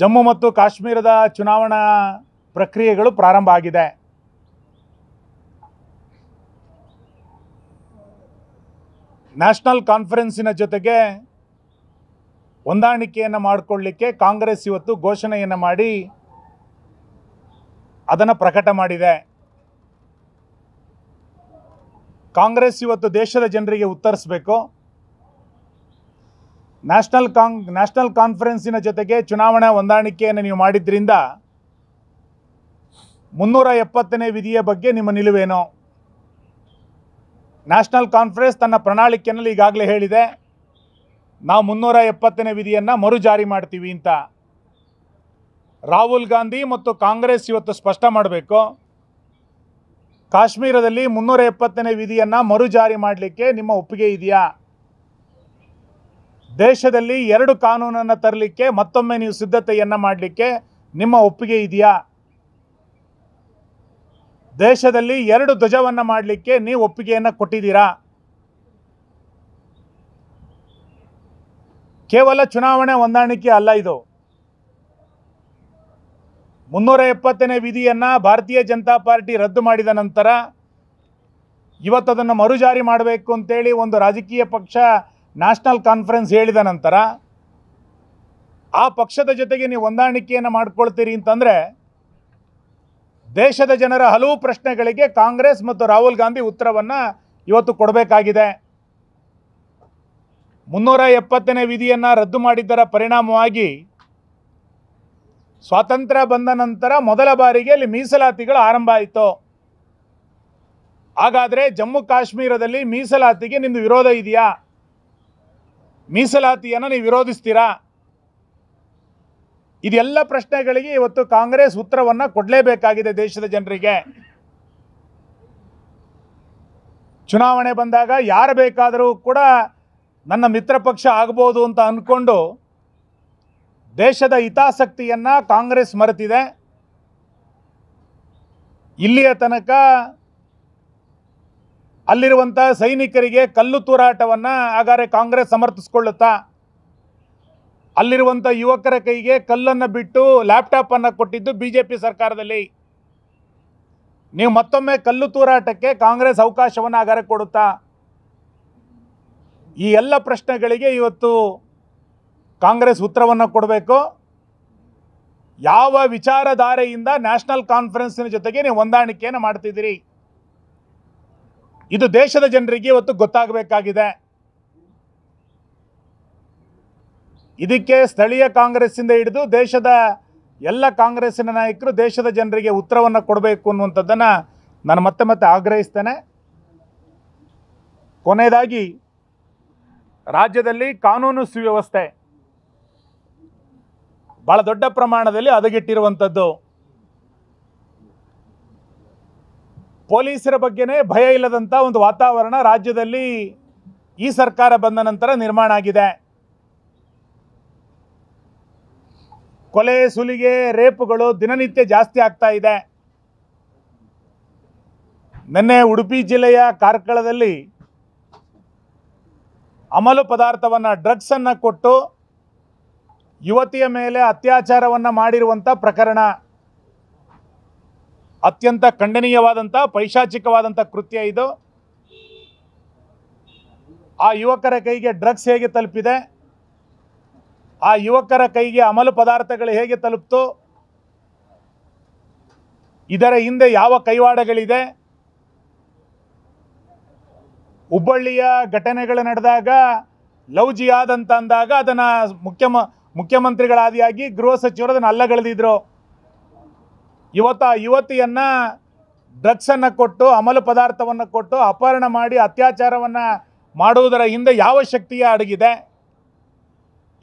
ಜಮ್ಮು ಮತ್ತು ಕಾಶ್ಮೀರದ ಚುನಾವಣಾ ಪ್ರಕ್ರಿಯೆಗಳು ಪ್ರಾರಂಭ ಆಗಿದೆ ನ್ಯಾಷನಲ್ ಕಾನ್ಫರೆನ್ಸಿನ ಜೊತೆಗೆ ಹೊಂದಾಣಿಕೆಯನ್ನು ಮಾಡಿಕೊಳ್ಳಿಕ್ಕೆ ಕಾಂಗ್ರೆಸ್ ಇವತ್ತು ಘೋಷಣೆಯನ್ನು ಮಾಡಿ ಅದನ್ನು ಪ್ರಕಟ ಮಾಡಿದೆ ಕಾಂಗ್ರೆಸ್ ಇವತ್ತು ದೇಶದ ಜನರಿಗೆ ಉತ್ತರಿಸಬೇಕು ನ್ಯಾಷನಲ್ ಕಾಂಗ್ ನ್ಯಾಷನಲ್ ಕಾನ್ಫರೆನ್ಸಿನ ಜೊತೆಗೆ ಚುನಾವಣಾ ಹೊಂದಾಣಿಕೆಯನ್ನು ನೀವು ಮಾಡಿದ್ರಿಂದ ಮುನ್ನೂರ ಎಪ್ಪತ್ತನೇ ವಿಧಿಯ ಬಗ್ಗೆ ನಿಮ್ಮ ನಿಲುವೇನು ನ್ಯಾಷನಲ್ ಕಾನ್ಫರೆನ್ಸ್ ತನ್ನ ಪ್ರಣಾಳಿಕೆಯಲ್ಲಿ ಈಗಾಗಲೇ ಹೇಳಿದೆ ನಾವು ಮುನ್ನೂರ ಎಪ್ಪತ್ತನೇ ವಿಧಿಯನ್ನು ಮರು ಜಾರಿ ಮಾಡ್ತೀವಿ ಅಂತ ರಾಹುಲ್ ಗಾಂಧಿ ಮತ್ತು ಕಾಂಗ್ರೆಸ್ ಇವತ್ತು ಸ್ಪಷ್ಟ ಮಾಡಬೇಕು ಕಾಶ್ಮೀರದಲ್ಲಿ ಮುನ್ನೂರ ಎಪ್ಪತ್ತನೇ ವಿಧಿಯನ್ನು ಮರು ಜಾರಿ ಮಾಡಲಿಕ್ಕೆ ನಿಮ್ಮ ಒಪ್ಪಿಗೆ ಇದೆಯಾ ದೇಶದಲ್ಲಿ ಎರಡು ಕಾನೂನನ್ನು ತರಲಿಕ್ಕೆ ಮತ್ತೊಮ್ಮೆ ನೀವು ಸಿದ್ಧತೆಯನ್ನು ಮಾಡಲಿಕ್ಕೆ ನಿಮ್ಮ ಒಪ್ಪಿಗೆ ಇದೆಯಾ ದೇಶದಲ್ಲಿ ಎರಡು ಧ್ವಜವನ್ನು ಮಾಡಲಿಕ್ಕೆ ನೀವು ಒಪ್ಪಿಗೆಯನ್ನು ಕೊಟ್ಟಿದ್ದೀರಾ ಕೇವಲ ಚುನಾವಣೆ ಹೊಂದಾಣಿಕೆ ಅಲ್ಲ ಇದು ಮುನ್ನೂರ ಎಪ್ಪತ್ತನೇ ವಿಧಿಯನ್ನು ಭಾರತೀಯ ಜನತಾ ಪಾರ್ಟಿ ರದ್ದು ಮಾಡಿದ ನಂತರ ಇವತ್ತದನ್ನು ಮರುಜಾರಿ ಮಾಡಬೇಕು ಅಂತೇಳಿ ಒಂದು ರಾಜಕೀಯ ಪಕ್ಷ ನ್ಯಾಷನಲ್ ಕಾನ್ಫರೆನ್ಸ್ ಹೇಳಿದ ನಂತರ ಆ ಪಕ್ಷದ ಜೊತೆಗೆ ನೀವು ಹೊಂದಾಣಿಕೆಯನ್ನು ಮಾಡ್ಕೊಳ್ತೀರಿ ಅಂತಂದರೆ ದೇಶದ ಜನರ ಹಲವು ಪ್ರಶ್ನೆಗಳಿಗೆ ಕಾಂಗ್ರೆಸ್ ಮತ್ತು ರಾಹುಲ್ ಗಾಂಧಿ ಉತ್ತರವನ್ನು ಇವತ್ತು ಕೊಡಬೇಕಾಗಿದೆ ಮುನ್ನೂರ ಎಪ್ಪತ್ತನೇ ವಿಧಿಯನ್ನು ರದ್ದು ಮಾಡಿದ್ದರ ಪರಿಣಾಮವಾಗಿ ಸ್ವಾತಂತ್ರ್ಯ ಬಂದ ನಂತರ ಮೊದಲ ಬಾರಿಗೆ ಅಲ್ಲಿ ಮೀಸಲಾತಿಗಳು ಆರಂಭ ಆಯಿತು ಹಾಗಾದರೆ ಜಮ್ಮು ಕಾಶ್ಮೀರದಲ್ಲಿ ಮೀಸಲಾತಿಗೆ ನಿಮ್ಮದು ವಿರೋಧ ಇದೆಯಾ ಮೀಸಲಾತಿಯನ್ನು ನೀವು ವಿರೋಧಿಸ್ತೀರಾ ಇದೆಲ್ಲ ಪ್ರಶ್ನೆಗಳಿಗೆ ಇವತ್ತು ಕಾಂಗ್ರೆಸ್ ಉತ್ತರವನ್ನು ಕೊಡಲೇಬೇಕಾಗಿದೆ ದೇಶದ ಜನರಿಗೆ ಚುನಾವಣೆ ಬಂದಾಗ ಯಾರು ಬೇಕಾದರೂ ಕೂಡ ನನ್ನ ಮಿತ್ರ ಪಕ್ಷ ಆಗ್ಬೋದು ಅಂತ ಅಂದ್ಕೊಂಡು ದೇಶದ ಹಿತಾಸಕ್ತಿಯನ್ನು ಕಾಂಗ್ರೆಸ್ ಮರೆತಿದೆ ಇಲ್ಲಿಯ ತನಕ ಅಲ್ಲಿರುವಂಥ ಸೈನಿಕರಿಗೆ ಕಲ್ಲು ತೂರಾಟವನ್ನು ಹಾಗಾದರೆ ಕಾಂಗ್ರೆಸ್ ಸಮರ್ಥಿಸ್ಕೊಳ್ಳುತ್ತಾ ಅಲ್ಲಿರುವಂಥ ಯುವಕರ ಕೈಗೆ ಕಲ್ಲನ್ನು ಬಿಟ್ಟು ಲ್ಯಾಪ್ಟಾಪನ್ನು ಕೊಟ್ಟಿದ್ದು ಬಿ ಜೆ ಪಿ ಸರ್ಕಾರದಲ್ಲಿ ನೀವು ಮತ್ತೊಮ್ಮೆ ಕಲ್ಲು ತೂರಾಟಕ್ಕೆ ಕಾಂಗ್ರೆಸ್ ಅವಕಾಶವನ್ನು ಆಗಾರೆ ಕೊಡುತ್ತಾ ಈ ಎಲ್ಲ ಪ್ರಶ್ನೆಗಳಿಗೆ ಇವತ್ತು ಕಾಂಗ್ರೆಸ್ ಉತ್ತರವನ್ನು ಕೊಡಬೇಕು ಯಾವ ವಿಚಾರಧಾರೆಯಿಂದ ನ್ಯಾಷನಲ್ ಕಾನ್ಫರೆನ್ಸಿನ ಜೊತೆಗೆ ನೀವು ಹೊಂದಾಣಿಕೆಯನ್ನು ಮಾಡ್ತಿದ್ದೀರಿ ಇದು ದೇಶದ ಜನರಿಗೆ ಇವತ್ತು ಗೊತ್ತಾಗಬೇಕಾಗಿದೆ ಇದಕ್ಕೆ ಸ್ಥಳೀಯ ಕಾಂಗ್ರೆಸ್ಸಿಂದ ಹಿಡಿದು ದೇಶದ ಎಲ್ಲ ಕಾಂಗ್ರೆಸ್ಸಿನ ನಾಯಕರು ದೇಶದ ಜನರಿಗೆ ಉತ್ತರವನ್ನು ಕೊಡಬೇಕು ಅನ್ನುವಂಥದ್ದನ್ನು ನಾನು ಮತ್ತೆ ಮತ್ತೆ ಆಗ್ರಹಿಸ್ತೇನೆ ಕೊನೆಯದಾಗಿ ರಾಜ್ಯದಲ್ಲಿ ಕಾನೂನು ಸುವ್ಯವಸ್ಥೆ ಭಾಳ ದೊಡ್ಡ ಪ್ರಮಾಣದಲ್ಲಿ ಹದಗೆಟ್ಟಿರುವಂಥದ್ದು ಪೊಲೀಸರ ಬಗ್ಗೆನೇ ಭಯ ಇಲ್ಲದಂಥ ಒಂದು ವಾತಾವರಣ ರಾಜ್ಯದಲ್ಲಿ ಈ ಸರ್ಕಾರ ಬಂದ ನಂತರ ನಿರ್ಮಾಣ ಆಗಿದೆ ಕೊಲೆ ಸುಲಿಗೆ ರೇಪುಗಳು ದಿನನಿತ್ಯ ಜಾಸ್ತಿ ಆಗ್ತಾ ಇದೆ ನಿನ್ನೆ ಉಡುಪಿ ಜಿಲ್ಲೆಯ ಕಾರ್ಕಳದಲ್ಲಿ ಅಮಲು ಪದಾರ್ಥವನ್ನು ಡ್ರಗ್ಸನ್ನು ಕೊಟ್ಟು ಯುವತಿಯ ಮೇಲೆ ಅತ್ಯಾಚಾರವನ್ನು ಮಾಡಿರುವಂಥ ಪ್ರಕರಣ ಅತ್ಯಂತ ಖಂಡನೀಯವಾದಂಥ ಪೈಶಾಚಿಕವಾದಂಥ ಕೃತ್ಯ ಇದು ಆ ಯುವಕರ ಕೈಗೆ ಡ್ರಗ್ಸ್ ಹೇಗೆ ತಲುಪಿದೆ ಆ ಯುವಕರ ಕೈಗೆ ಅಮಲು ಪದಾರ್ಥಗಳು ಹೇಗೆ ತಲುಪ್ತು ಇದರ ಹಿಂದೆ ಯಾವ ಕೈವಾಡಗಳಿದೆ ಹುಬ್ಬಳ್ಳಿಯ ಘಟನೆಗಳು ನಡೆದಾಗ ಲವ್ ಅಂತ ಅಂದಾಗ ಅದನ್ನು ಮುಖ್ಯಮ ಮುಖ್ಯಮಂತ್ರಿಗಳಾದಿಯಾಗಿ ಗೃಹ ಸಚಿವರು ಅದನ್ನು ಅಲ್ಲಗಳೆದಿದ್ರು ಇವತ್ತು ಆ ಯುವತಿಯನ್ನು ಡ್ರಗ್ಸನ್ನು ಕೊಟ್ಟು ಅಮಲು ಪದಾರ್ಥವನ್ನು ಕೊಟ್ಟು ಅಪಹರಣ ಮಾಡಿ ಅತ್ಯಾಚಾರವನ್ನು ಮಾಡುವುದರ ಹಿಂದೆ ಯಾವ ಶಕ್ತಿಯ ಅಡಗಿದೆ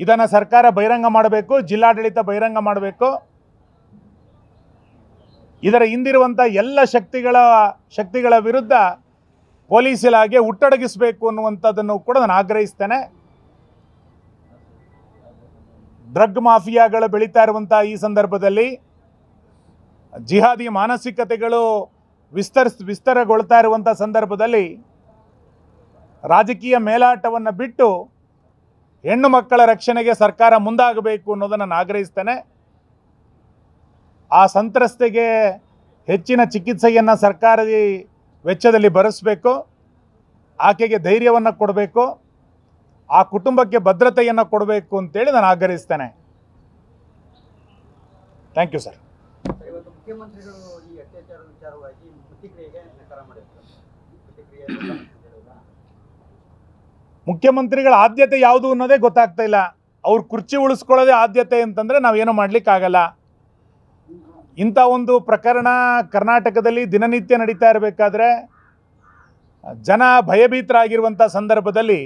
ಇದನ್ನು ಸರ್ಕಾರ ಬಹಿರಂಗ ಮಾಡಬೇಕು ಜಿಲ್ಲಾಡಳಿತ ಬಹಿರಂಗ ಮಾಡಬೇಕು ಇದರ ಹಿಂದಿರುವಂಥ ಎಲ್ಲ ಶಕ್ತಿಗಳ ಶಕ್ತಿಗಳ ವಿರುದ್ಧ ಪೊಲೀಸ್ ಇಲಾಖೆ ಹುಟ್ಟಡಗಿಸಬೇಕು ಅನ್ನುವಂಥದ್ದನ್ನು ಕೂಡ ನಾನು ಆಗ್ರಹಿಸ್ತೇನೆ ಡ್ರಗ್ ಮಾಫಿಯಾಗಳು ಬೆಳೀತಾ ಇರುವಂಥ ಈ ಸಂದರ್ಭದಲ್ಲಿ ಜಿಹಾದಿ ಮಾನಸಿಕತೆಗಳು ವಿಸ್ತರಿಸ್ ವಿಸ್ತಾರಗೊಳ್ತಾ ಇರುವಂಥ ಸಂದರ್ಭದಲ್ಲಿ ರಾಜಕೀಯ ಮೇಲಾಟವನ್ನು ಬಿಟ್ಟು ಹೆಣ್ಣು ಮಕ್ಕಳ ರಕ್ಷಣೆಗೆ ಸರ್ಕಾರ ಮುಂದಾಗಬೇಕು ಅನ್ನೋದನ್ನು ನಾನು ಆಗ್ರಹಿಸ್ತೇನೆ ಆ ಸಂತ್ರಸ್ತೆಗೆ ಹೆಚ್ಚಿನ ಚಿಕಿತ್ಸೆಯನ್ನು ಸರ್ಕಾರದ ವೆಚ್ಚದಲ್ಲಿ ಬರೆಸಬೇಕು ಆಕೆಗೆ ಧೈರ್ಯವನ್ನು ಕೊಡಬೇಕು ಆ ಕುಟುಂಬಕ್ಕೆ ಭದ್ರತೆಯನ್ನು ಕೊಡಬೇಕು ಅಂತೇಳಿ ನಾನು ಆಗ್ರಹಿಸ್ತೇನೆ ಥ್ಯಾಂಕ್ ಯು ಸರ್ ಮುಖ್ಯಮಂತ್ರಿಗಳು ಈ ಅತ್ಯಾಚಾರ ವಿಚಾರವಾಗಿ ಪ್ರತಿಕ್ರಿಯೆಗೆ ನಕಾರ ಮಾಡಿರ್ತಾರೆ ಮುಖ್ಯಮಂತ್ರಿಗಳ ಆದ್ಯತೆ ಯಾವುದು ಅನ್ನೋದೇ ಗೊತ್ತಾಗ್ತಾ ಇಲ್ಲ ಅವ್ರ ಕುರ್ಚಿ ಉಳಿಸ್ಕೊಳ್ಳೋದೇ ಆದ್ಯತೆ ಅಂತಂದರೆ ನಾವೇನು ಮಾಡಲಿಕ್ಕಾಗಲ್ಲ ಇಂಥ ಒಂದು ಪ್ರಕರಣ ಕರ್ನಾಟಕದಲ್ಲಿ ದಿನನಿತ್ಯ ನಡೀತಾ ಇರಬೇಕಾದ್ರೆ ಜನ ಭಯಭೀತರಾಗಿರುವಂಥ ಸಂದರ್ಭದಲ್ಲಿ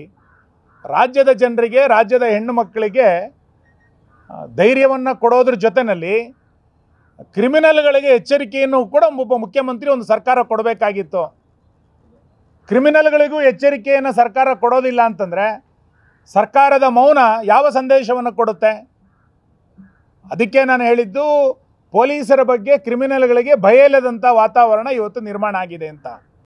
ರಾಜ್ಯದ ಜನರಿಗೆ ರಾಜ್ಯದ ಹೆಣ್ಣು ಮಕ್ಕಳಿಗೆ ಧೈರ್ಯವನ್ನು ಕೊಡೋದ್ರ ಜೊತೆಯಲ್ಲಿ ಕ್ರಿಮಿನಲ್ಗಳಿಗೆ ಎಚ್ಚರಿಕೆಯನ್ನು ಕೂಡ ಒಬ್ಬ ಮುಖ್ಯಮಂತ್ರಿ ಒಂದು ಸರ್ಕಾರ ಕೊಡಬೇಕಾಗಿತ್ತು ಕ್ರಿಮಿನಲ್ಗಳಿಗೂ ಎಚ್ಚರಿಕೆಯನ್ನು ಸರ್ಕಾರ ಕೊಡೋದಿಲ್ಲ ಅಂತಂದರೆ ಸರ್ಕಾರದ ಮೌನ ಯಾವ ಸಂದೇಶವನ್ನು ಕೊಡುತ್ತೆ ಅದಕ್ಕೆ ನಾನು ಹೇಳಿದ್ದು ಪೊಲೀಸರ ಬಗ್ಗೆ ಕ್ರಿಮಿನಲ್ಗಳಿಗೆ ಭಯ ಇಲ್ಲದಂಥ ವಾತಾವರಣ ಇವತ್ತು ನಿರ್ಮಾಣ ಆಗಿದೆ ಅಂತ